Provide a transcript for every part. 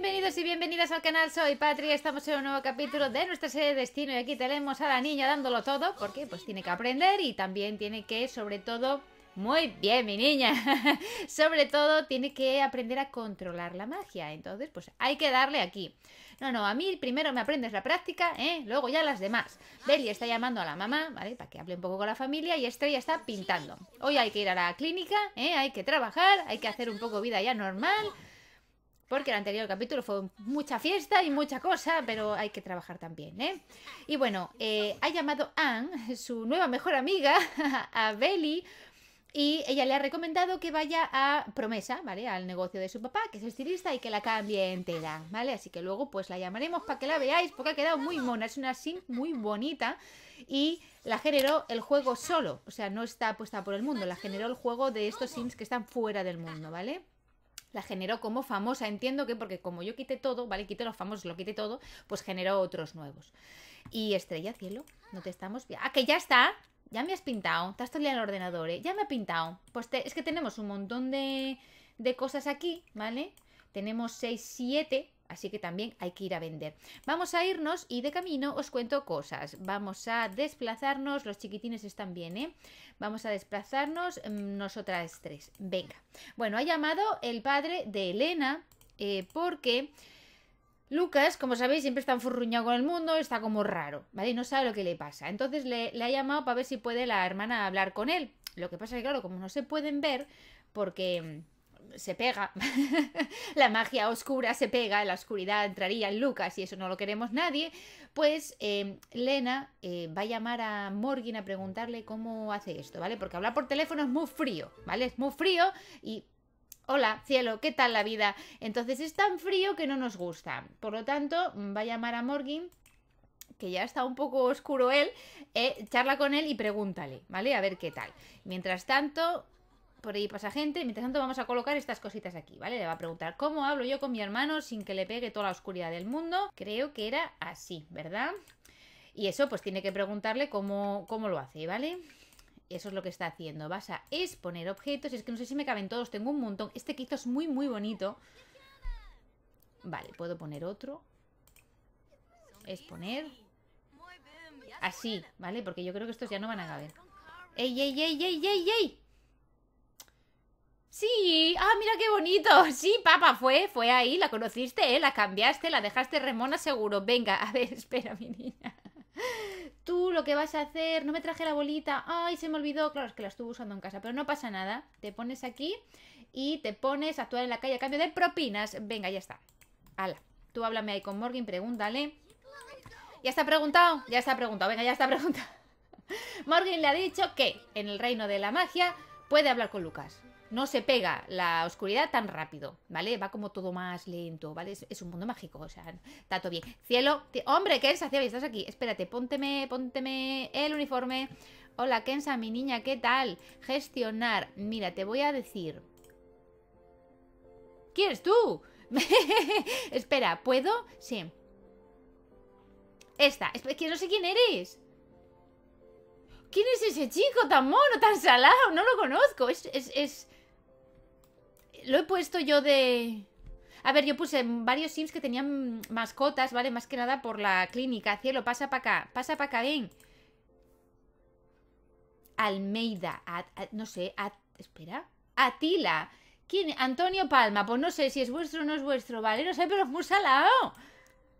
bienvenidos y bienvenidas al canal, soy Patri, estamos en un nuevo capítulo de nuestra serie de Destino y aquí tenemos a la niña dándolo todo porque pues tiene que aprender y también tiene que sobre todo, muy bien mi niña, sobre todo tiene que aprender a controlar la magia, entonces pues hay que darle aquí. No, no, a mí primero me aprendes la práctica, ¿eh? luego ya las demás. Belly está llamando a la mamá, ¿vale? Para que hable un poco con la familia y Estrella está pintando. Hoy hay que ir a la clínica, ¿eh? hay que trabajar, hay que hacer un poco vida ya normal porque el anterior capítulo fue mucha fiesta y mucha cosa, pero hay que trabajar también, ¿eh? Y bueno, eh, ha llamado Anne, su nueva mejor amiga, a Belly, y ella le ha recomendado que vaya a Promesa, ¿vale? Al negocio de su papá, que es estilista, y que la cambie entera, ¿vale? Así que luego pues la llamaremos para que la veáis, porque ha quedado muy mona, es una sim muy bonita, y la generó el juego solo, o sea, no está puesta por el mundo, la generó el juego de estos sims que están fuera del mundo, ¿vale? la generó como famosa, entiendo que porque como yo quité todo, ¿vale? Quité los famosos, lo quité todo, pues generó otros nuevos. Y Estrella Cielo, no te estamos... Ah, que ya está, ya me has pintado, te has en el ordenador, ¿eh? ya me ha pintado. Pues es que tenemos un montón de, de cosas aquí, ¿vale? Tenemos 6, 7, Así que también hay que ir a vender. Vamos a irnos y de camino os cuento cosas. Vamos a desplazarnos, los chiquitines están bien, ¿eh? Vamos a desplazarnos mm, nosotras tres. Venga. Bueno, ha llamado el padre de Elena eh, porque... Lucas, como sabéis, siempre está enfurruñado con el mundo, está como raro, ¿vale? Y no sabe lo que le pasa. Entonces le, le ha llamado para ver si puede la hermana hablar con él. Lo que pasa es que, claro, como no se pueden ver, porque mm, se pega. la magia oscura se pega, la oscuridad entraría en Lucas y eso no lo queremos nadie. Pues em, Lena eh, va a llamar a Morgan a preguntarle cómo hace esto, ¿vale? Porque hablar por teléfono es muy frío, ¿vale? Es muy frío y hola, cielo, ¿qué tal la vida? Entonces es tan frío que no nos gusta. Por lo tanto, mm, va a llamar a Morgan, que ya está un poco oscuro él, eh, charla con él y pregúntale, ¿vale? A ver qué tal. Mientras tanto, por ahí pasa gente. Mientras tanto vamos a colocar estas cositas aquí, ¿vale? Le va a preguntar cómo hablo yo con mi hermano sin que le pegue toda la oscuridad del mundo. Creo que era así, ¿verdad? Y eso pues tiene que preguntarle cómo, cómo lo hace, ¿vale? Eso es lo que está haciendo. Vas a exponer objetos. Es que no sé si me caben todos, tengo un montón. Este que es muy, muy bonito. Vale, puedo poner otro. Exponer. Así, ¿vale? Porque yo creo que estos ya no van a caber. ¡Ey, ey, ey, ey, ey, ey! Sí, ah, mira qué bonito. Sí, papá, fue, fue ahí, la conociste, eh, la cambiaste, la dejaste remona seguro. Venga, a ver, espera, mi niña. Tú lo que vas a hacer, no me traje la bolita. Ay, se me olvidó. Claro, es que la estuve usando en casa, pero no pasa nada. Te pones aquí y te pones a actuar en la calle a cambio de propinas. Venga, ya está. Hala, tú háblame ahí con Morgan, pregúntale. Ya está preguntado, ya está preguntado, venga, ya está preguntado. Morgan le ha dicho que en el reino de la magia puede hablar con Lucas no se pega la oscuridad tan rápido, ¿vale? Va como todo más lento, ¿vale? Es, un mundo mágico, o sea, está todo bien. Cielo, hombre, Kensa, cielo, estás aquí. Espérate, pónteme, pónteme el uniforme. Hola, Kensa, mi niña, ¿qué tal? Gestionar. Mira, te voy a decir. ¿Quién eres tú? Espera, ¿puedo? Sí. Esta, es que no sé quién eres. ¿Quién es ese chico tan mono, tan salado? No lo conozco. es, es, lo he puesto yo de... A ver, yo puse varios sims que tenían mascotas, ¿vale? Más que nada por la clínica. Cielo, pasa para acá. Pasa para acá, ven. Almeida. no sé. espera. Atila. ¿Quién? Antonio Palma. Pues no sé si es vuestro o no es vuestro, ¿vale? No sé, pero es muy salado.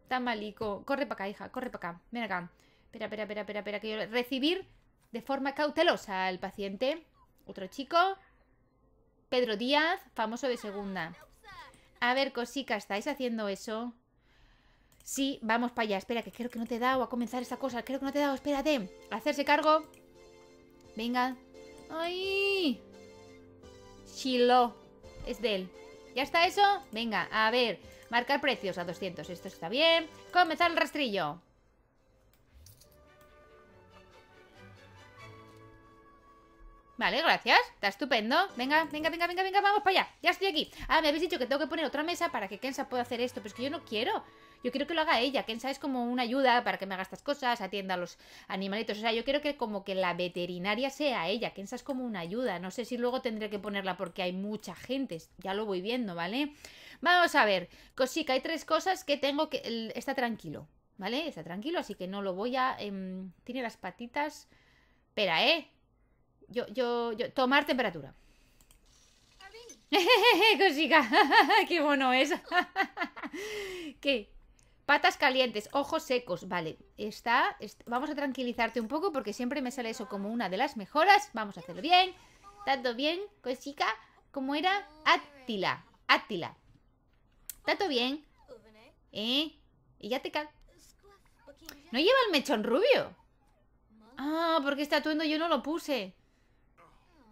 Tan malico. Corre para acá, hija. Corre para acá. Ven acá. Espera, espera, espera, espera, espera. Recibir de forma cautelosa al paciente. Otro chico. Pedro Díaz, famoso de segunda. A ver, cosica, ¿estáis haciendo eso? Sí, vamos para allá. Espera, que creo que no te he dado a comenzar esta cosa. Creo que no te he dado. Espérate. Hacerse cargo. Venga. ¡Ay! Chilo. Es de él. ¿Ya está eso? Venga, a ver. Marcar precios a 200. Esto está bien. Comenzar el rastrillo. Vale, gracias. Está estupendo. Venga, venga, venga, venga, venga, vamos para allá. Ya estoy aquí. Ah, me habéis dicho que tengo que poner otra mesa para que Kensa pueda hacer esto. Pero es que yo no quiero. Yo quiero que lo haga ella. Kensa es como una ayuda para que me haga estas cosas, atienda a los animalitos. O sea, yo quiero que como que la veterinaria sea ella. Kensa es como una ayuda. No sé si luego tendré que ponerla porque hay mucha gente. Ya lo voy viendo, ¿vale? Vamos a ver. Cosica, hay tres cosas que tengo que... Está tranquilo, ¿vale? Está tranquilo, así que no lo voy a... Em, tiene las patitas... Espera, ¿eh? Yo, yo, yo. Tomar temperatura. Cosica, qué bueno es. ¿Qué? Patas calientes, ojos secos, vale. Está, vamos a tranquilizarte un poco porque siempre me sale eso como una de las mejoras. Vamos a hacerlo bien. Tanto bien, cosica, como era Átila. Átila. Tanto bien. ¿Eh? Y ya te cal. ¿No lleva el mechón rubio? Ah, porque este atuendo yo no lo puse.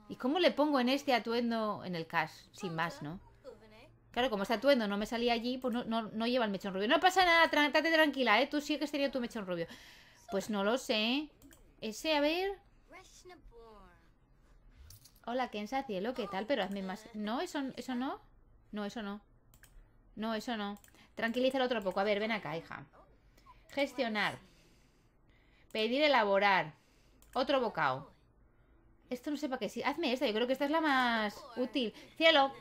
¿Y cómo le pongo en este atuendo en el cash? Sin más, ¿no? Claro, como este atuendo no me salía allí, pues no, no, lleva el mechón rubio. No pasa nada, trátate tranquila, ¿eh? Tú sí que sería tu mechón rubio. Pues no lo sé. Ese, a ver... Hola, Kensa, cielo, ¿qué tal? Pero hazme más... No, eso, eso no. No, eso no. No, eso no. Tranquilízalo otro poco. A ver, ven acá, hija. Gestionar. Pedir elaborar. Otro bocado. Esto no sé para qué sí. Hazme esta, yo creo que esta es la más útil. Cielo,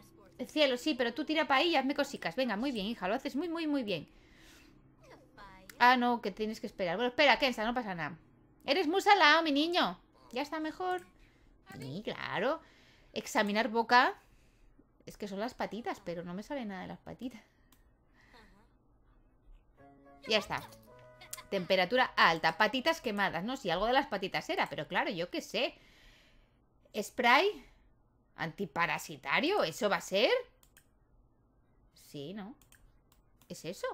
cielo, sí, pero tú tira para ahí y hazme cositas. Venga, muy bien, hija, lo haces muy, muy, muy bien. Ah, no, que tienes que esperar. Bueno, espera, Kensa, no pasa nada. Eres muy salado, mi niño. Ya está mejor. Sí, claro. Examinar boca. Es que son las patitas, pero no me sabe nada de las patitas. Ya está. Temperatura alta, patitas quemadas. No, si algo de las patitas era, pero claro, yo qué sé. ¿Spray? ¿Antiparasitario? ¿Eso va a ser? Sí, ¿no? ¿Es eso?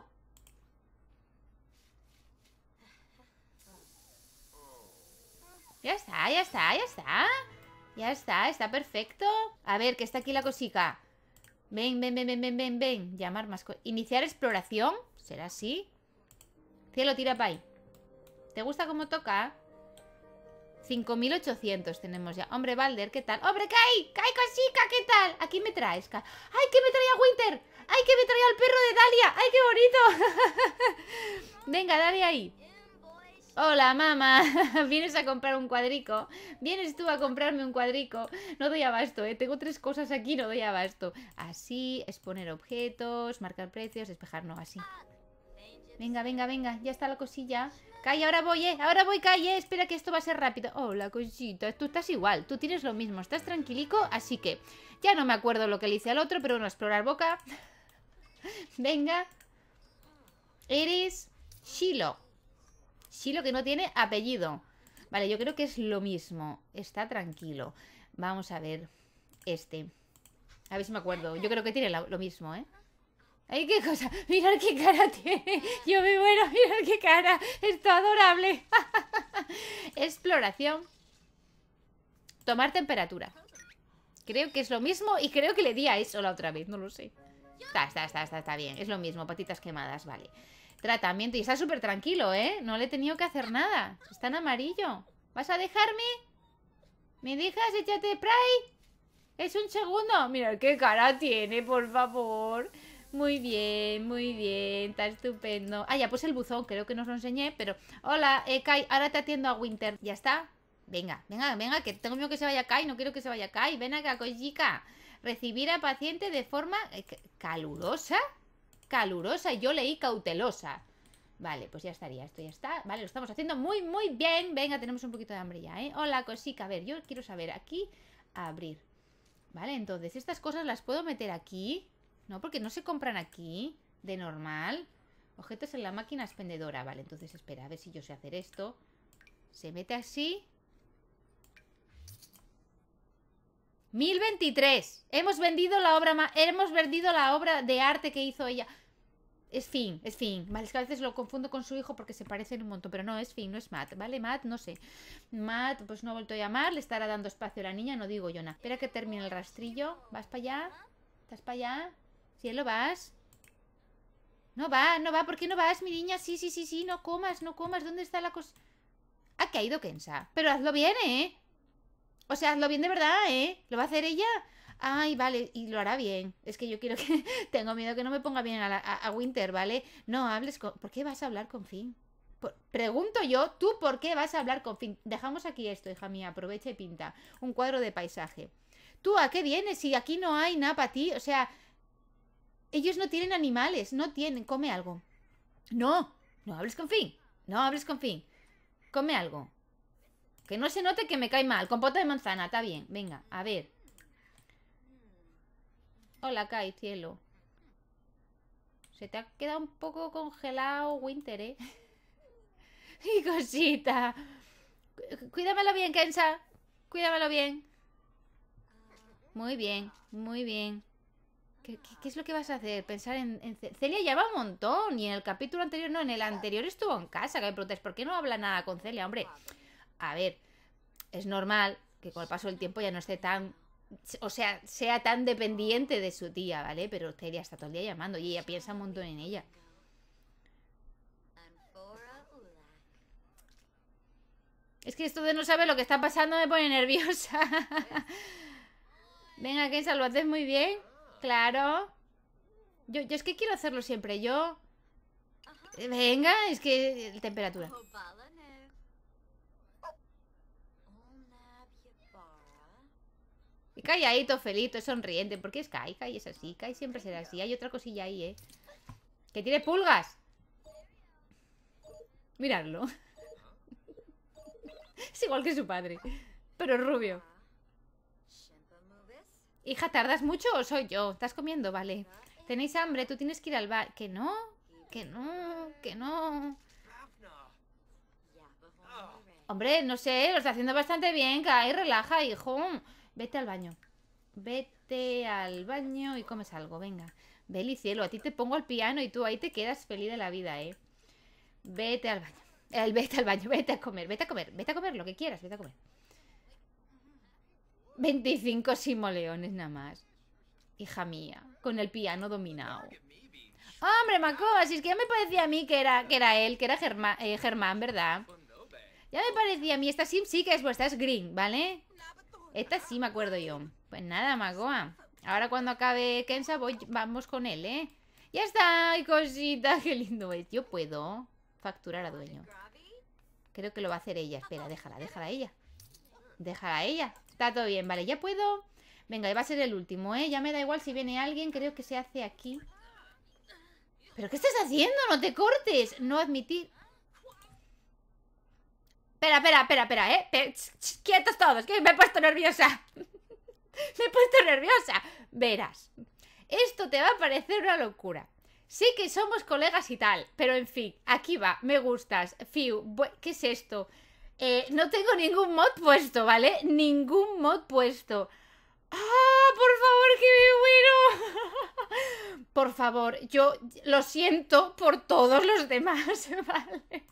Ya está, ya está, ya está Ya está, está perfecto A ver, que está aquí la cosica Ven, ven, ven, ven, ven, ven, Llamar más Iniciar exploración ¿Será así? Cielo, tira para ahí ¿Te gusta cómo toca? 5.800 tenemos ya. Hombre, Balder, ¿qué tal? ¡Hombre, Kai! ¡Kai, cosica! ¿Qué tal? Aquí me traes? ¡Ay, que me traía Winter! ¡Ay, que me traía el perro de Dalia! ¡Ay, qué bonito! Venga, dale ahí. Hola, mamá. ¿Vienes a comprar un cuadrico? ¿Vienes tú a comprarme un cuadrico? No doy abasto, ¿eh? Tengo tres cosas aquí, no doy abasto. Así, exponer objetos, marcar precios, despejar, así. Venga, venga, venga. Ya está la cosilla. Calle, ahora voy, eh. Ahora voy, Calle. Espera que esto va a ser rápido. Oh, la cosita. Tú estás igual. Tú tienes lo mismo. Estás tranquilico, así que... Ya no me acuerdo lo que le hice al otro, pero bueno, explorar boca. Venga. Eres Shilo. Shilo que no tiene apellido. Vale, yo creo que es lo mismo. Está tranquilo. Vamos a ver este. A ver si me acuerdo. Yo creo que tiene lo mismo, ¿eh? Ay, qué cosa. Mirad qué cara tiene. Yo me muero. Mirad qué cara. Esto adorable. Exploración. Tomar temperatura. Creo que es lo mismo y creo que le di a eso la otra vez. No lo sé. Está, está, está, está, bien. Es lo mismo. Patitas quemadas. Vale. Tratamiento. Y está súper tranquilo, ¿eh? No le he tenido que hacer nada. Está en amarillo. ¿Vas a dejarme? ¿Me dejas? Échate ¡Pray! Es un segundo. Mira qué cara tiene, por favor. Muy bien, muy bien, está estupendo. Ah, ya pues el buzón, creo que nos lo enseñé, pero... Hola, eh, Kai, ahora te atiendo a Winter. ¿Ya está? Venga, venga, venga, que tengo miedo que se vaya Kai, no quiero que se vaya Kai. Ven acá, Kojika. Recibir a paciente de forma eh, calurosa. Calurosa, yo leí cautelosa. Vale, pues ya estaría, esto ya está. Vale, lo estamos haciendo muy, muy bien. Venga, tenemos un poquito de hambre ya, ¿eh? Hola, cosica. A ver, yo quiero saber, aquí, abrir. Vale, entonces, estas cosas las puedo meter aquí. No, porque no se compran aquí de normal. Objetos en la máquina expendedora. Vale, entonces espera, a ver si yo sé hacer esto. Se mete así. 1023. Hemos vendido la obra hemos vendido la obra de arte que hizo ella. Es fin, es fin. Vale, es que a veces lo confundo con su hijo porque se parecen un montón, pero no, es fin, no es Matt, ¿vale? Matt, no sé. Matt, pues no ha vuelto a llamar, le estará dando espacio a la niña, no digo yo nada. Espera que termine el rastrillo. ¿Vas para allá? ¿Estás para allá? lo ¿vas? No va, no va, ¿por qué no vas, mi niña? Sí, sí, sí, sí, no comas, no comas. ¿Dónde está la cosa? Ah, ha caído Kensa. Pero hazlo bien, ¿eh? O sea, hazlo bien de verdad, ¿eh? ¿Lo va a hacer ella? Ay, vale, y lo hará bien. Es que yo quiero que... Tengo miedo que no me ponga bien a, Winter, ¿vale? No hables con... ¿Por qué vas a hablar con Finn? Pregunto yo, ¿tú por qué vas a hablar con Finn? Dejamos aquí esto, hija mía. Aprovecha y pinta. Un cuadro de paisaje. ¿Tú a qué vienes? Si aquí no hay nada para ti. O sea, ellos no tienen animales, no tienen, come algo. No, no hables con fin, no hables con fin. Come algo. Que no se note que me cae mal. Compota de manzana, está bien. Venga, a ver. Hola, Kai, cielo. Se te ha quedado un poco congelado, Winter, ¿eh? y cosita. Cuídamelo bien, Kensa. Cuídamelo bien. Muy bien, muy bien. ¿Qué, es lo que vas a hacer? Pensar en, Celia llama un montón y en el capítulo anterior, no, en el anterior estuvo en casa, que me preguntas, ¿por qué no habla nada con Celia? Hombre, a ver, es normal que con el paso del tiempo ya no esté tan o sea, sea tan dependiente de su tía, ¿vale? Pero Celia está todo el día llamando y ella piensa un montón en ella. Es que esto de no saber lo que está pasando me pone nerviosa. Venga, que lo haces muy bien. Claro. Yo, yo es que quiero hacerlo siempre. Yo... Venga, es que... Eh, temperatura. Y ahí, felito, es sonriente. porque es Kai? Kai es así. Kai siempre será así. Hay otra cosilla ahí, ¿eh? Que tiene pulgas. Miradlo. es igual que su padre. Pero rubio. Hija, ¿tardas mucho o soy yo? ¿Estás comiendo? Vale. ¿Tenéis hambre? Tú tienes que ir al baño, Que no, que no, que no. Hombre, no sé, lo está haciendo bastante bien. Cae, relaja, hijo. Vete al baño. Vete al baño y comes algo, venga. Beli, cielo, a ti te pongo al piano y tú ahí te quedas feliz de la vida, ¿eh? Vete al baño. vete al baño, vete a comer, vete a comer, vete a comer lo que quieras, vete a comer. 25 simoleones nada más. Hija mía, con el piano dominado. Hombre, Magoa! si es que ya me parecía a mí que era, que era él, que era Germán, eh, Germán, ¿verdad? Ya me parecía a mí, esta sim sí que es vuestra, es green, ¿vale? Esta sí me acuerdo yo. Pues nada, Magoa ah. Ahora cuando acabe Kensa voy, vamos con él, ¿eh? Ya está, ¡Ay, cosita, qué lindo es. Yo puedo facturar a dueño. Creo que lo va a hacer ella. Espera, déjala, déjala a ella. Déjala a ella. Está todo bien, vale, ya puedo... Venga, va a ser el último, ¿eh? Ya me da igual si viene alguien, creo que se hace aquí. ¿Pero qué estás haciendo? ¡No te cortes! No admitir... Espera, espera, espera, espera, ¿eh? quietos todos, que me he puesto nerviosa. me he puesto nerviosa. Verás, esto te va a parecer una locura. Sí que somos colegas y tal, pero en fin, aquí va, me gustas, Fiu, ¿qué es esto? Eh, no tengo ningún mod puesto, ¿vale? Ningún mod puesto. ¡Ah! ¡Por favor, que me bueno. por favor, yo lo siento por todos los demás, ¿vale?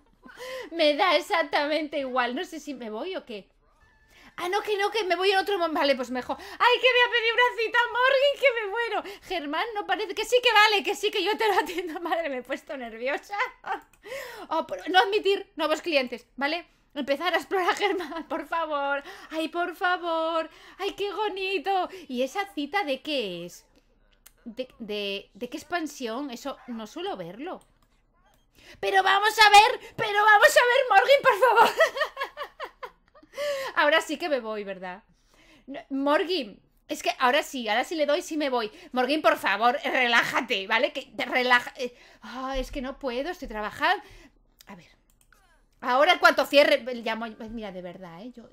me da exactamente igual. No sé si me voy o qué. Ah, no, que no, que me voy en otro momento. Vale, pues mejor. Ay, que voy a pedir una cita a Morgan, que me muero. Germán, no parece. Que sí, que vale, que sí, que yo te lo atiendo. Madre, me he puesto nerviosa. Oh, no admitir nuevos clientes, ¿vale? Empezar a explorar Germán, por favor. Ay, por favor. Ay, qué bonito. ¿Y esa cita de qué es? ¿De, de, de qué expansión? Eso no suelo verlo. Pero vamos a ver, pero vamos a ver, Morgan, por favor. ahora sí que me voy, ¿verdad? Morguín, es que ahora sí, ahora sí le doy, sí me voy. Morgan, por favor, relájate, ¿vale? Que te relaja. Eh, es que no puedo, estoy trabajando. A ver. Ahora en cuanto cierre, eh, llamo. Eh, mira, de verdad, ¿eh? Yo,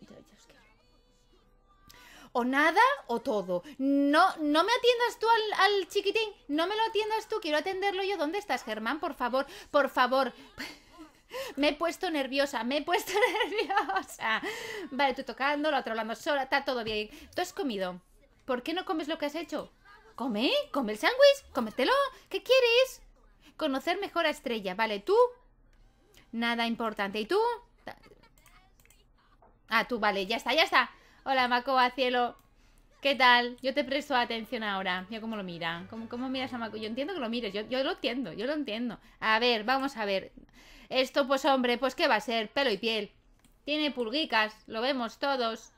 O nada o todo. No, no me atiendas tú al, al chiquitín. No me lo atiendas tú. Quiero atenderlo yo. ¿Dónde estás, Germán? Por favor, por favor. Me he puesto nerviosa, me he puesto nerviosa. Vale, tú tocando, la otra hablando sola, está todo bien. Tú has comido. ¿Por qué no comes lo que has hecho? Come, come el sándwich, cómetelo. ¿Qué quieres? Conocer mejor a Estrella. Vale, tú. Nada importante. ¿Y tú? Ah, tú, vale, ya está, ya está. Hola, Macoa, cielo. ¿Qué tal? Yo te presto atención ahora. Mira cómo lo mira. ¿Cómo, miras a Macoa? Yo entiendo que lo mires. Yo, yo lo entiendo, yo lo entiendo. A ver, vamos a ver. Esto, pues hombre, pues qué va a ser, pelo y piel. Tiene pulguicas, lo vemos todos.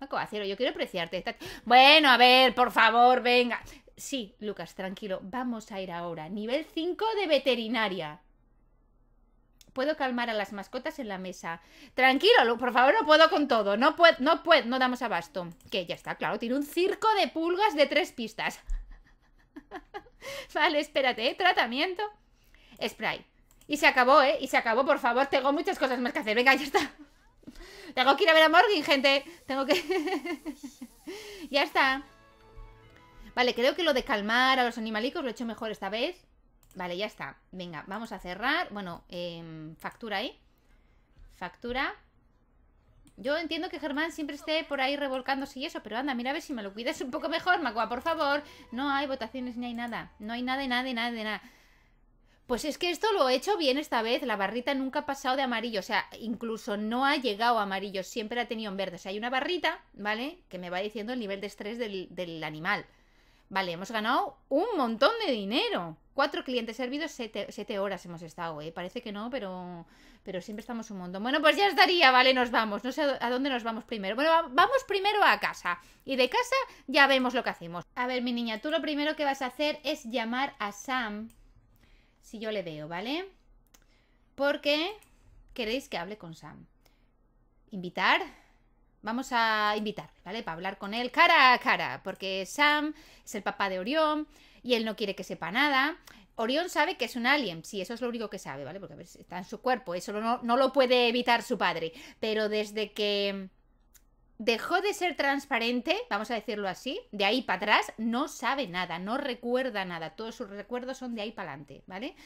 Ah, Acero, yo quiero apreciarte. Bueno, a ver, por favor, venga. Sí, Lucas, tranquilo, vamos a ir ahora. Nivel 5 de veterinaria. Puedo calmar a las mascotas en la mesa. Tranquilo, por favor, no puedo con todo. No puedo, no puedo, no damos abasto. Que ya está, claro, tiene un circo de pulgas de tres pistas. vale, espérate, ¿eh? Tratamiento. Spray. Y se acabó, ¿eh? Y se acabó, por favor. Tengo muchas cosas más que hacer. Venga, ya está. Tengo que ir a ver a Morgan, gente. Tengo que... ya está. Vale, creo que lo de calmar a los animalicos lo he hecho mejor esta vez. Vale, ya está. Venga, vamos a cerrar. Bueno, em, factura ahí. Factura. Yo entiendo que Germán siempre esté por ahí revolcándose y eso, pero anda, mira a ver si me lo cuidas un poco mejor, Magua, por favor. No hay votaciones ni hay nada. No hay nada nada de nada nada. Pues es que esto lo he hecho bien esta vez. La barrita nunca ha pasado de amarillo. O sea, incluso no ha llegado a amarillo. Siempre ha tenido en verde. O sea, hay una barrita, ¿vale? Que me va diciendo el nivel de estrés del, del animal. Vale, hemos ganado un montón de dinero. Cuatro clientes servidos, siete, horas hemos estado, ¿eh? Parece que no, pero, pero siempre estamos un montón. Bueno, pues ya estaría, ¿vale? Nos vamos. No sé a dónde nos vamos primero. Bueno, vamos primero a casa. Y de casa ya vemos lo que hacemos. A ver, mi niña, tú lo primero que vas a hacer es llamar a Sam. Si yo le veo, ¿vale? Porque queréis que hable con Sam. Invitar. Vamos a invitar, ¿vale? Para hablar con él cara a cara. Porque Sam es el papá de Orión y él no quiere que sepa nada. Orión sabe que es un alien, sí, eso es lo único que sabe, ¿vale? Porque a ver, está en su cuerpo, eso no, no lo puede evitar su padre, pero desde que dejó de ser transparente, vamos a decirlo así, de ahí para atrás, no sabe nada, no recuerda nada, todos sus recuerdos son de ahí para adelante, ¿vale?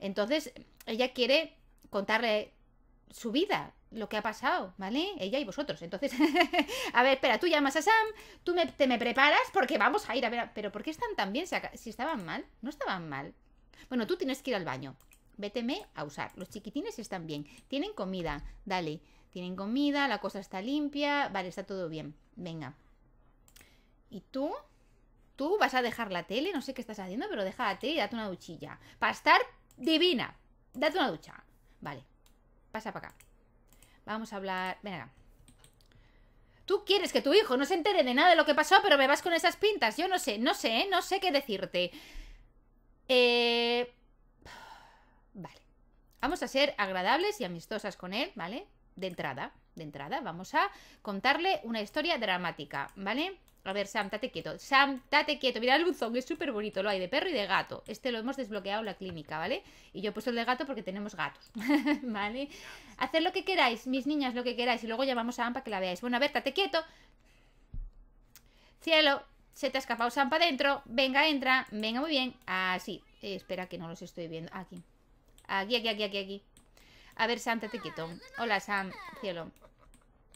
Entonces, ella quiere contarle su vida, lo que ha pasado, ¿vale? Ella y vosotros. Entonces, a ver, espera, tú llamas a Sam, tú me, te me preparas porque vamos a ir a ver. Pero ¿por qué están tan bien? Si estaban mal, no estaban mal. Bueno, tú tienes que ir al baño. Véteme a usar. Los chiquitines están bien. Tienen comida. Dale. Tienen comida, la cosa está limpia. Vale, está todo bien. Venga. ¿Y tú? Tú vas a dejar la tele. No sé qué estás haciendo, pero deja la tele y date una duchilla. Para estar divina. Date una ducha. Vale. Pasa para acá. Vamos a hablar... venga, Tú quieres que tu hijo no se entere de nada de lo que pasó, pero me vas con esas pintas. Yo no sé, no sé, ¿eh? no sé qué decirte. Eh... Vale. Vamos a ser agradables y amistosas con él, ¿vale? De entrada, de entrada, vamos a contarle una historia dramática, ¿vale? A ver, Sam, date quieto. Sam, date quieto. Mira el buzón, es súper bonito. Lo hay de perro y de gato. Este lo hemos desbloqueado en la clínica, ¿vale? Y yo he puesto el de gato porque tenemos gatos, ¿vale? Haced lo que queráis, mis niñas, lo que queráis. Y luego llamamos a Sam para que la veáis. Bueno, a ver, date quieto. Cielo, se te ha escapado Sam para adentro. Venga, entra. Venga, muy bien. Así. Ah, eh, espera que no los estoy viendo. Aquí. Aquí, aquí, aquí, aquí, aquí. A ver, Sam, date quieto. Hola, Sam, cielo.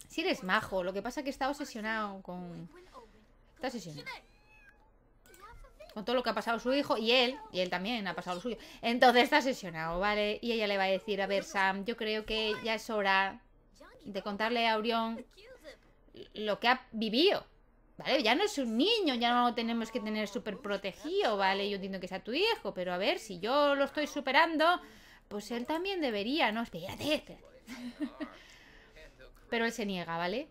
Si eres majo, lo que pasa es que está obsesionado con Está sesión Con todo lo que ha pasado su hijo y él, y él también ha pasado lo suyo. Entonces está sesionado, ¿vale? Y ella le va a decir, a ver, Sam, yo creo que ya es hora de contarle a Orión lo que ha vivido. ¿Vale? Ya no es un niño, ya no lo tenemos que tener súper protegido, ¿vale? Yo entiendo que sea tu hijo, pero a ver, si yo lo estoy superando, pues él también debería, ¿no? espérate. pero él se niega, ¿vale?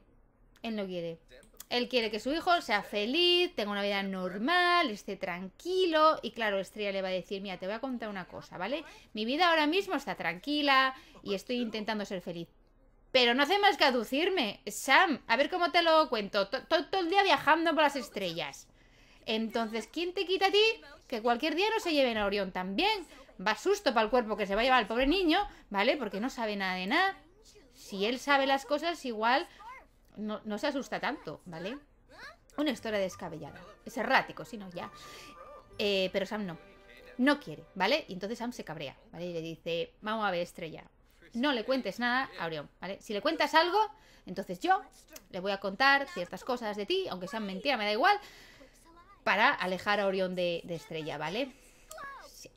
Él no quiere él quiere que su hijo sea feliz, tenga una vida normal, esté tranquilo. Y claro, Estrella le va a decir, mira, te voy a contar una cosa, ¿vale? Mi vida ahora mismo está tranquila y estoy intentando ser feliz. Pero no hace más que aducirme. Sam, a ver cómo te lo cuento. Todo el día viajando por las estrellas. Entonces, ¿quién te quita a ti que cualquier día no se lleven a Orión también? Va susto para el cuerpo que se va a llevar al pobre niño, ¿vale? Porque no sabe nada de nada. Si él sabe las cosas, igual no, se asusta tanto, ¿vale? Una historia descabellada. Es errático, si no, ya. Eh, pero Sam no. No quiere, ¿vale? Y entonces Sam se cabrea, ¿vale? Y le dice, vamos a ver, estrella. No le cuentes nada a Orión, ¿vale? Si le cuentas algo, entonces yo le voy a contar ciertas cosas de ti, aunque sean mentiras, me da igual, para alejar a Orión de, de estrella, ¿vale?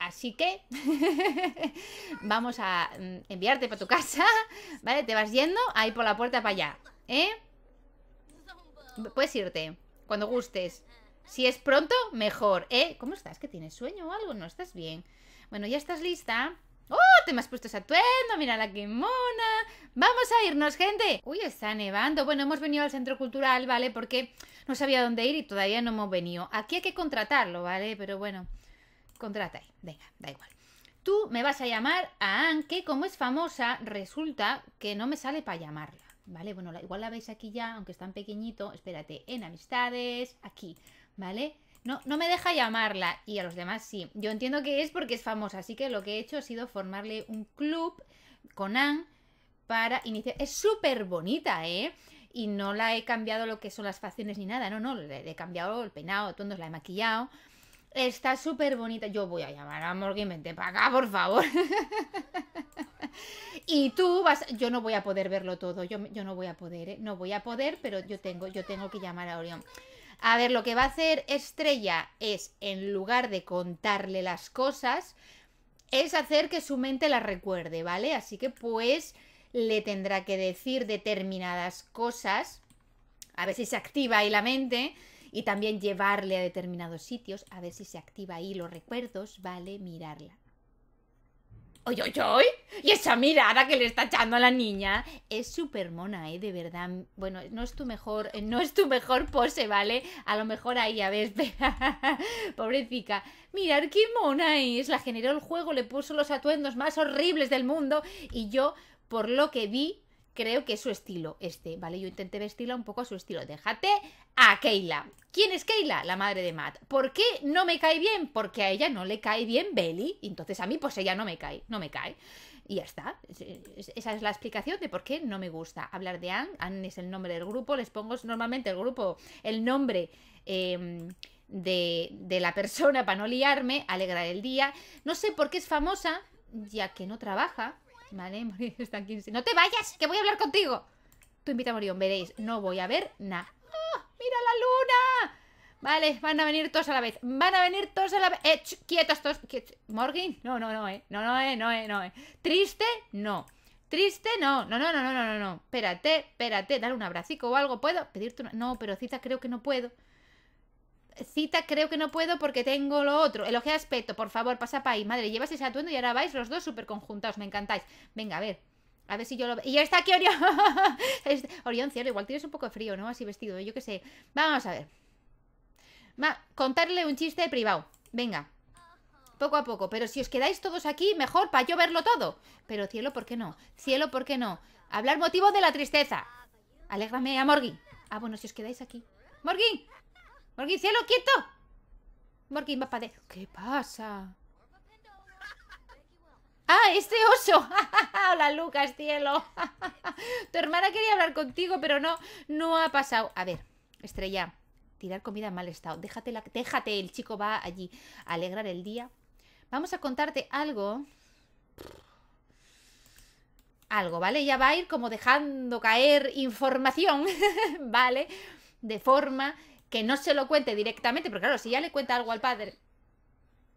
Así que vamos a mm, enviarte para tu casa, ¿vale? Te vas yendo ahí por la puerta para allá, ¿eh? Puedes irte, cuando gustes. Si es pronto, mejor. ¿Eh? ¿Cómo estás? ¿Que tienes sueño o algo? ¿No estás bien? Bueno, ¿ya estás lista? ¡Oh! Te me has puesto ese atuendo, mira la quimona. Vamos a irnos, gente. Uy, está nevando. Bueno, hemos venido al centro cultural, ¿vale? Porque no sabía dónde ir y todavía no hemos venido. Aquí hay que contratarlo, ¿vale? Pero bueno, contrata ahí. Venga, da igual. Tú me vas a llamar a Anne, que como es famosa, resulta que no me sale para llamarla. ¿vale? Bueno, igual la veis aquí ya, aunque es tan pequeñito, espérate, en amistades, aquí, ¿vale? No, no me deja llamarla y a los demás sí. Yo entiendo que es porque es famosa, así que lo que he hecho ha sido formarle un club con Anne para iniciar... Es súper bonita, ¿eh? y no la he cambiado lo que son las facciones ni nada, no, no, le, he cambiado el peinado, todos la he maquillado. Está súper bonita. Yo voy a llamar a Morgan, vente para acá, por favor. Y tú vas, yo no voy a poder verlo todo, yo, no voy a poder, ¿eh? no voy a poder, pero yo tengo, yo tengo que llamar a Orión. A ver, lo que va a hacer Estrella es, en lugar de contarle las cosas, es hacer que su mente las recuerde, ¿vale? Así que pues le tendrá que decir determinadas cosas, a ver si se activa ahí la mente, y también llevarle a determinados sitios, a ver si se activa ahí los recuerdos, ¿vale? Mirarla. ¡Oy, oy, oy! Y esa mirada que le está echando a la niña. Es súper mona, ¿eh? De verdad. Bueno, no es tu mejor, eh, no es tu mejor pose, ¿vale? A lo mejor ahí, a ver, espera. Pobrecita. Mirad qué mona es. La generó el juego, le puso los atuendos más horribles del mundo. Y yo, por lo que vi, creo que es su estilo este, ¿vale? Yo intenté vestirla un poco a su estilo. Déjate a Keila. ¿Quién es Keila? La madre de Matt. ¿Por qué no me cae bien? Porque a ella no le cae bien Belly. Entonces a mí, pues ella no me cae, no me cae. Y ya está. Esa es la explicación de por qué no me gusta hablar de Anne. Anne es el nombre del grupo. Les pongo normalmente el grupo, el nombre. Em, de, de, la persona para no liarme, alegrar el día. No sé por qué es famosa, ya que no trabaja, Vale, morir está 15. ¡No te vayas! ¡Que voy a hablar contigo! Tú invita a Morión, veréis. No voy a ver nada. ¡Oh, ¡Mira la luna! Vale, van a venir todos a la vez. Van a venir todos a la vez. Eh, quietos todos. Quietos. no, no, no, eh. No, no, eh, no, eh, no, eh. Triste, no. Triste, no. No, no, no, no, no, no. Espérate, espérate. Dale un abracico o algo. ¿Puedo? Pedirte una. No, pero cita, creo que no puedo cita creo que no puedo porque tengo lo otro. Elogia aspecto, por favor, pasa para ahí. Madre, llevas ese atuendo y ahora vais los dos súper conjuntados, me encantáis. Venga, a ver. A ver si yo lo veo. Y ya está aquí Orión. Orión, cierto, igual tienes un poco de frío, ¿no? Así vestido, yo qué sé. Vamos a ver. Va, contarle un chiste privado. Venga. Poco a poco. Pero si os quedáis todos aquí, mejor para yo verlo todo. Pero cielo, ¿por qué no? Cielo, ¿por qué no? Hablar motivo de la tristeza. Alégrame a Morgi Ah, bueno, si os quedáis aquí. ¡Morgin! Morgín, cielo, quieto. quito. va para ¿Qué pasa? ¡Ah, este oso! Hola, Lucas, cielo. tu hermana quería hablar contigo, pero no, no ha pasado. A ver, estrella, tirar comida en mal estado. Déjate, la... Déjate, el chico va allí a alegrar el día. Vamos a contarte algo. Algo, ¿vale? Ya va a ir como dejando caer información, ¿vale? De forma que no se lo cuente directamente, porque claro, si ya le cuenta algo al padre.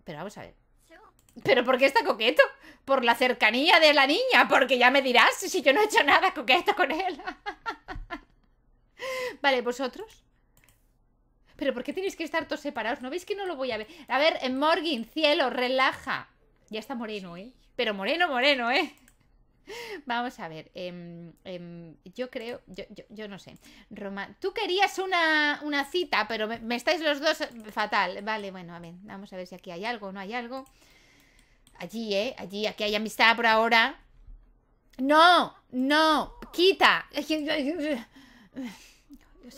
Pero vamos a ver. ¿Pero por qué está coqueto? Por la cercanía de la niña, porque ya me dirás si yo no he hecho nada coqueto con él. vale, vosotros. ¿Pero por qué tenéis que estar todos separados? ¿No veis que no lo voy a ver? A ver, en Morgan, cielo, relaja. Ya está moreno, ¿eh? Pero moreno, moreno, ¿eh? Vamos a ver, em, em, yo creo, yo, yo, no sé, Roma, tú querías una, una cita, pero me, estáis los dos eh, fatal. Vale, bueno, a ver, vamos a ver si aquí hay algo, no hay algo. Allí, ¿eh? Allí, aquí hay amistad por ahora. No, no, quita. Es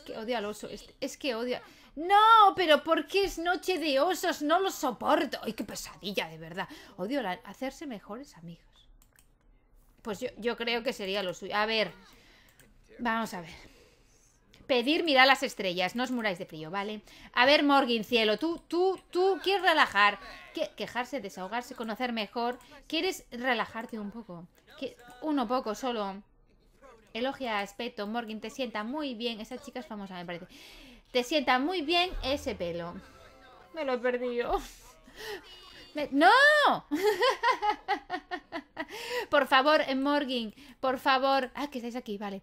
que odio al oso, este, es, que odio... No, pero por qué es noche de osos, no lo soporto. Ay, qué pesadilla, de verdad. Odio hacerse mejores amigos. Pues yo, creo que sería lo suyo. A ver, vamos a ver. Pedir mirar las estrellas, no os muráis de frío, ¿vale? A ver, Morgan, cielo, tú, tú, tú quieres relajar, que, quejarse, desahogarse, conocer mejor, quieres relajarte un poco, que, uno poco solo. Elogia aspecto, Morgan, te sienta muy bien, esa chica es famosa, me parece. Te sienta muy bien ese pelo. Me lo he perdido. ¡No! por favor, eh, Morgan, por favor. Ah, que estáis aquí, vale.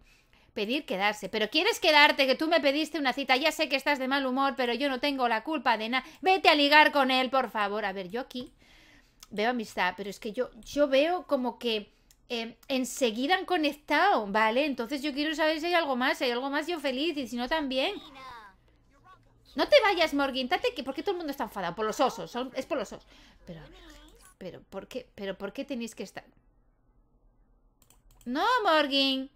Pedir quedarse. Pero quieres quedarte, que tú me pediste una cita. Ya sé que estás de mal humor, pero yo no tengo la culpa de nada. Vete a ligar con él, por favor. A ver, yo aquí veo amistad, pero es que yo, yo veo como que eh, enseguida han conectado, ¿vale? Entonces yo quiero saber si hay algo más, si hay algo más yo feliz y si no también. No te vayas, Morgan, tate que porque todo el mundo está enfadado por los osos, es por los osos. Pero, pero, ¿por qué? Pero, ¿por qué tenéis que estar? No, Morgan.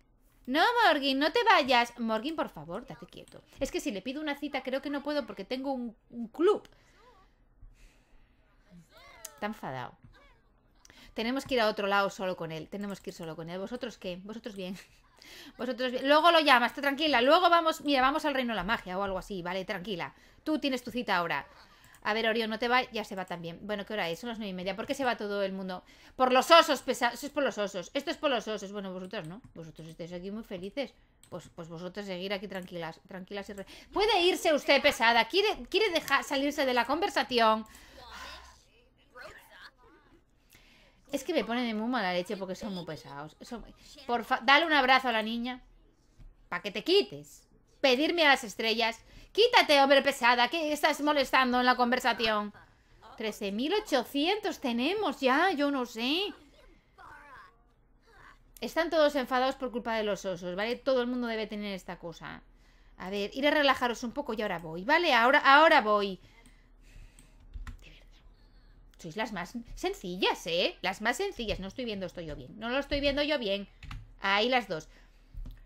No, Morgan, no te vayas. Morgan, por favor, date quieto. Es que si le pido una cita, creo que no puedo porque tengo un, un club. Está enfadado. Tenemos que ir a otro lado solo con él. Tenemos que ir solo con él. ¿Vosotros qué? ¿Vosotros bien? Vosotros, luego lo llamas, tranquila. Luego vamos, mira, vamos al reino de la magia o algo así, ¿vale? Tranquila. Tú tienes tu cita ahora. A ver, Orión, no te va, ya se va también. Bueno, ¿qué hora es? Son las nueve y media. ¿Por qué se va todo el mundo? Por los osos, pesados. es por los osos. Esto es por los osos. Bueno, vosotros no. Vosotros estáis aquí muy felices. Pues, pues vosotros seguir aquí tranquilas. Tranquilas y Puede irse usted pesada. Quiere, quiere dejar salirse de la conversación. Es que me pone de muy mala leche porque son muy pesados. Dale un abrazo a la niña. Para que te quites. Pedirme a las estrellas. Quítate, hombre pesada. que estás molestando en la conversación? 13.800 tenemos ya. Yo no sé. Están todos enfadados por culpa de los osos, ¿vale? Todo el mundo debe tener esta cosa. A ver, ir a relajaros un poco y ahora voy, ¿vale? Ahora, ahora voy. Sois las más sencillas, ¿eh? Las más sencillas. No estoy viendo esto yo bien. No lo estoy viendo yo bien. Ahí las dos.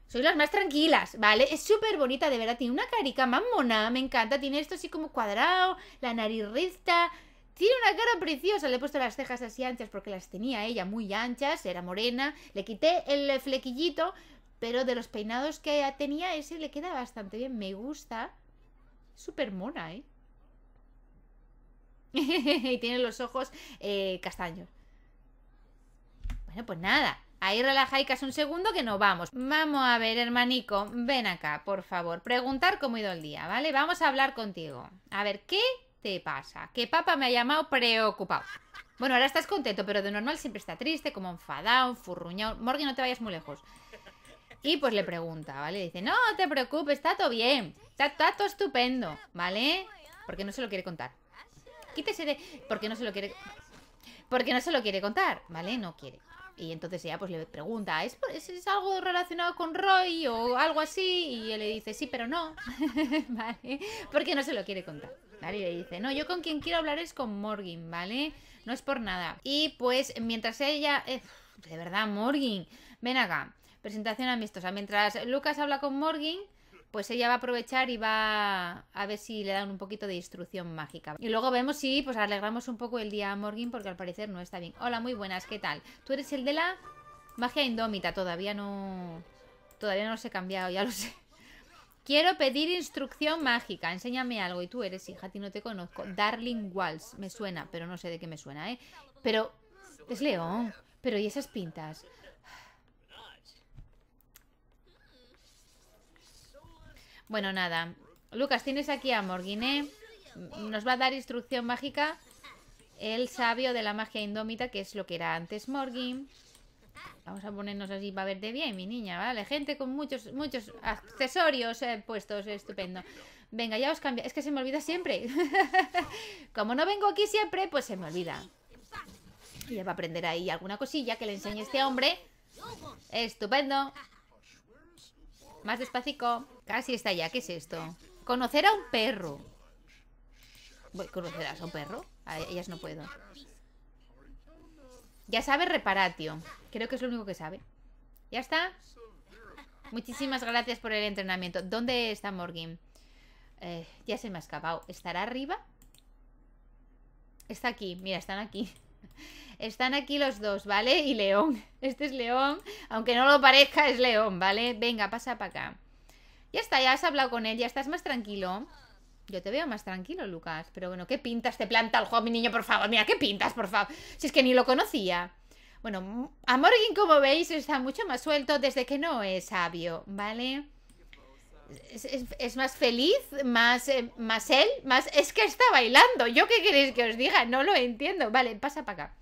Sois las más tranquilas, ¿vale? Es súper bonita, de verdad. Tiene una carica más mona. Me encanta. Tiene esto así como cuadrado. La nariz recta. Tiene una cara preciosa. Le he puesto las cejas así anchas porque las tenía ella muy anchas. Era morena. Le quité el flequillito. Pero de los peinados que tenía, ese le queda bastante bien. Me gusta. Súper mona, ¿eh? y tiene los ojos eh, castaños. Bueno, pues nada. Ahí casi un segundo que nos vamos. Vamos a ver, hermanico, ven acá, por favor. Preguntar cómo ha ido el día, ¿vale? Vamos a hablar contigo. A ver, ¿qué te pasa? Que papá me ha llamado preocupado. Bueno, ahora estás contento, pero de normal siempre está triste, como enfadado, furruñado. Morgan, no te vayas muy lejos. Y pues le pregunta, ¿vale? Dice, no te preocupes, está todo bien. está todo estupendo, ¿vale? Porque no se lo quiere contar quítese de... Porque no se lo quiere... Porque no se lo quiere contar, ¿vale? No quiere. Y entonces ella pues le pregunta, ¿es, ¿es, algo relacionado con Roy o algo así? Y él le dice, sí, pero no, ¿vale? Porque no se lo quiere contar, ¿vale? Y le dice, no, yo con quien quiero hablar es con Morgan, ¿vale? No es por nada. Y pues mientras ella... Eh, de verdad, Morgan, ven acá. Presentación amistosa. Mientras Lucas habla con Morgan pues ella va a aprovechar y va a ver si le dan un poquito de instrucción mágica. Y luego vemos si pues alegramos un poco el día a Morgan porque al parecer no está bien. Hola, muy buenas, ¿qué tal? Tú eres el de la magia indómita, todavía no... Todavía no se ha cambiado, ya lo sé. Quiero pedir instrucción mágica. Enséñame algo. Y tú eres hija, a ti no te conozco. Darling Walls. Me suena, pero no sé de qué me suena, ¿eh? Pero... Es león. Pero ¿y esas pintas? Bueno, nada. Lucas, tienes aquí a Morguiné. Nos va a dar instrucción mágica el sabio de la magia indómita, que es lo que era antes Morgin. Vamos a ponernos así para verte bien, mi niña, ¿vale? Gente con muchos, muchos accesorios eh, puestos, estupendo. Venga, ya os cambia. Es que se me olvida siempre. Como no vengo aquí siempre, pues se me olvida. Y va a aprender ahí alguna cosilla que le enseñe este hombre. Estupendo. Más despacito. Casi está ya. ¿Qué es esto? Conocer a un perro. ¿Conocerás a un perro? A ellas no puedo. Ya sabe reparatio. Creo que es lo único que sabe. ¿Ya está? Muchísimas gracias por el entrenamiento. ¿Dónde está Morgan? Eh, ya se me ha escapado. ¿Estará arriba? Está aquí. Mira, están aquí. Están aquí los dos, ¿vale? Y León. Este es León. Aunque no lo parezca, es León, ¿vale? Venga, pasa para acá. Ya está, ya has hablado con él, ya estás más tranquilo. Yo te veo más tranquilo, Lucas. Pero bueno, ¿qué pintas te planta el joven, mi niño? Por favor, mira, ¿qué pintas, por favor? Si es que ni lo conocía. Bueno, a Morgan, como veis, está mucho más suelto desde que no es sabio, ¿vale? es, más feliz, más, eh, más él, más... Es que está bailando. ¿Yo qué queréis que os diga? No lo entiendo. Vale, pasa para acá.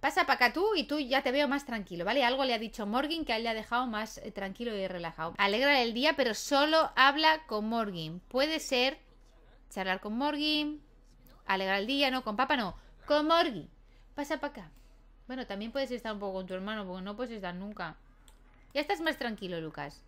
Pasa para acá tú y tú ya te veo más tranquilo, ¿vale? Algo le ha dicho Morgan que le ha dejado más eh, tranquilo y relajado. Alegra el día, pero solo habla con Morgan. Puede ser charlar con Morgan, Alegra el día, no, con papá no, con Morgan. Pasa para acá. Bueno, también puedes estar un poco con tu hermano, porque no puedes estar nunca. Ya estás más tranquilo, Lucas.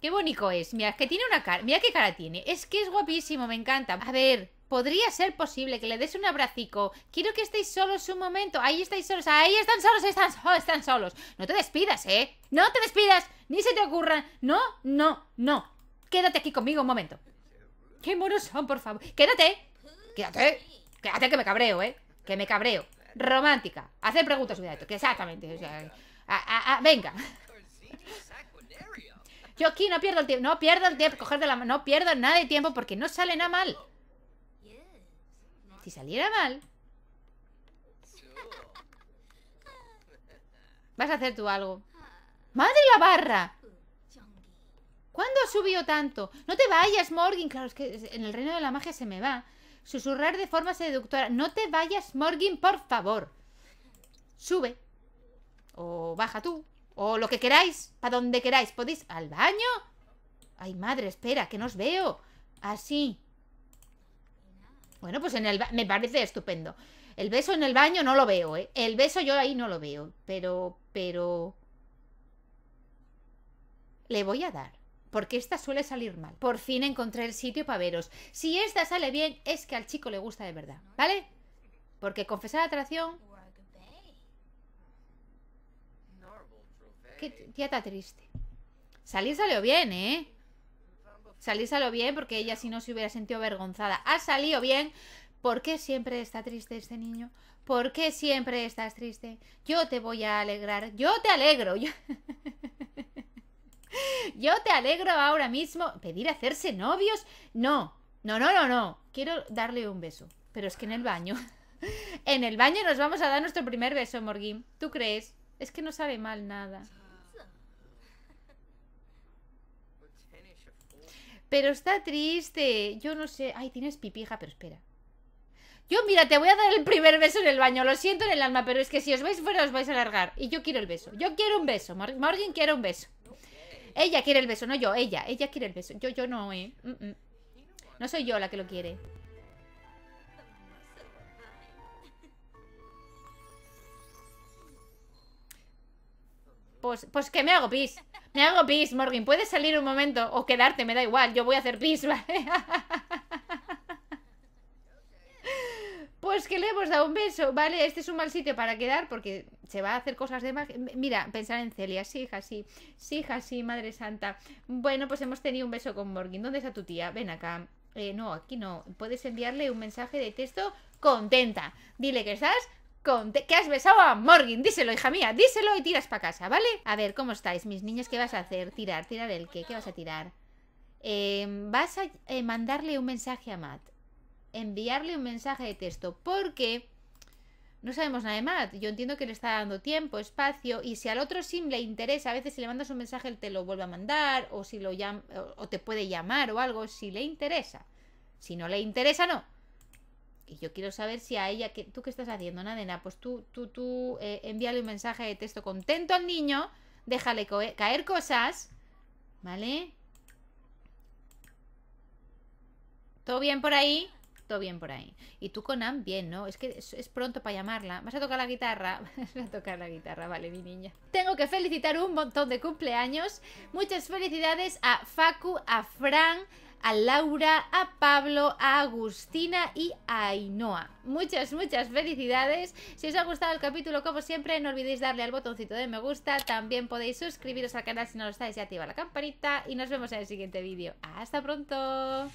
Qué bonito es. Mira, que tiene una cara. Mira qué cara tiene. Es que es guapísimo, me encanta. A ver, podría ser posible que le des un abracico. Quiero que estéis solos un momento. Ahí estáis solos. Ahí están solos, están, están solos. No te despidas, ¿eh? No te despidas. Ni se te ocurra. No, no, no. Quédate aquí conmigo un momento. Qué monos son, por favor. Quédate. Quédate. Quédate que me cabreo, ¿eh? Que me cabreo. Romántica. Hacer preguntas. Exactamente. O sea, venga. Yo aquí no pierdo el tiempo. No pierdo el tiempo. de la No pierdo nada de tiempo porque no sale nada mal. Si saliera mal. Vas a hacer tú algo. ¡Madre la barra! ¿Cuándo subió tanto? No te vayas, Morgan. Claro, es que en el reino de la magia se me va. Susurrar de forma seductora. No te vayas, Morgan, por favor. Sube. O baja tú. O lo que queráis, para donde queráis. ¿Podéis? ¿Al baño? Ay, madre, espera, que no os veo. Así. Bueno, pues en el me parece estupendo. El beso en el baño no lo veo, ¿eh? El beso yo ahí no lo veo. Pero, pero... Le voy a dar porque esta suele salir mal. Por fin encontré el sitio para veros. Si esta sale bien, es que al chico le gusta de verdad, ¿vale? Porque confesar atracción Qué tía triste. Salir salió bien, ¿eh? Salir salió bien porque ella si no se hubiera sentido avergonzada. Ha salido bien. ¿Por qué siempre está triste este niño? ¿Por qué siempre estás triste? Yo te voy a alegrar. Yo te alegro. Yo... te alegro ahora mismo. ¿Pedir hacerse novios? No, no, no, no, no. Quiero darle un beso. Pero es que en el baño. en el baño nos vamos a dar nuestro primer beso, Morguín. ¿Tú crees? Es que no sabe mal nada. Pero está triste. Yo no sé. Ay, tienes pipija, pero espera. Yo, mira, te voy a dar el primer beso en el baño. Lo siento en el alma, pero es que si os vais fuera os vais a alargar. Y yo quiero el beso. Yo quiero un beso. Morgan quiere un beso. Ella quiere el beso, no yo. Ella. Ella quiere el beso. Yo, yo no, eh. Mm, mm. No soy yo la que lo quiere. Pues, pues que me hago pis. Me hago pis, Morgan. Puedes salir un momento o quedarte, me da igual. Yo voy a hacer pis, ¿vale? Pues que le hemos dado un beso, ¿vale? Este es un mal sitio para quedar porque se va a hacer cosas de más Mira, pensar en Celia, sí, hija, sí, sí, hija, sí, madre santa. Bueno, pues hemos tenido un beso con Morgan. ¿Dónde está tu tía? Ven acá. Eh, no, aquí no. Puedes enviarle un mensaje de texto contenta. Dile que estás ¿Qué que has besado a Morgan. Díselo, hija mía, díselo y tiras para casa, ¿vale? A ver, ¿cómo estáis, mis niños? ¿Qué vas a hacer? Tirar, tirar el qué, ¿qué vas a tirar? Em, vas a eh, mandarle un mensaje a Matt. Enviarle un mensaje de texto. Porque no sabemos nada de Matt. Yo entiendo que le está dando tiempo, espacio. Y si al otro sim le interesa, a veces si le mandas un mensaje, él te lo vuelve a mandar. O si lo o te puede llamar o algo, si le interesa. Si no le interesa, no. Y yo quiero saber si a ella, que, ¿tú qué estás haciendo, Nadena? Pues tú, tú, tú eh, envíale un mensaje de texto contento al niño, déjale caer cosas, ¿vale? ¿Todo bien por ahí? Todo bien por ahí. Y tú, Conan, bien, ¿no? Es que es, pronto para llamarla. ¿Vas a tocar la guitarra? Vas a tocar la guitarra, vale, mi niña. Tengo que felicitar un montón de cumpleaños. Muchas felicidades a Facu, a Fran, a Laura, a Pablo, a Agustina y a Ainhoa. Muchas, muchas felicidades. Si os ha gustado el capítulo, como siempre, no olvidéis darle al botoncito de me gusta. También podéis suscribiros al canal si no lo estáis y activar la campanita. Y nos vemos en el siguiente vídeo. ¡Hasta pronto!